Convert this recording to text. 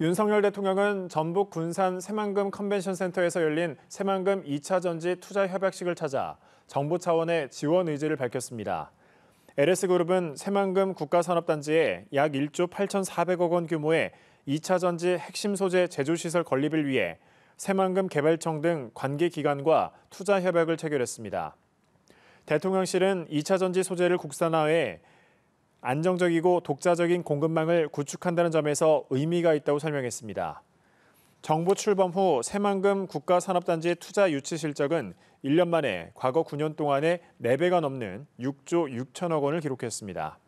윤석열 대통령은 전북 군산 새만금 컨벤션 센터에서 열린 새만금 2차 전지 투자 협약식을 찾아 정부 차원의 지원 의지를 밝혔습니다. LS그룹은 새만금 국가산업단지에 약 1조 8,400억 원 규모의 2차 전지 핵심 소재 제조시설 건립을 위해 새만금 개발청 등 관계 기관과 투자 협약을 체결했습니다. 대통령실은 2차 전지 소재를 국산화해 안정적이고 독자적인 공급망을 구축한다는 점에서 의미가 있다고 설명했습니다. 정부 출범 후 새만금 국가산업단지의 투자 유치 실적은 1년 만에 과거 9년 동안의 4배가 넘는 6조 6천억 원을 기록했습니다.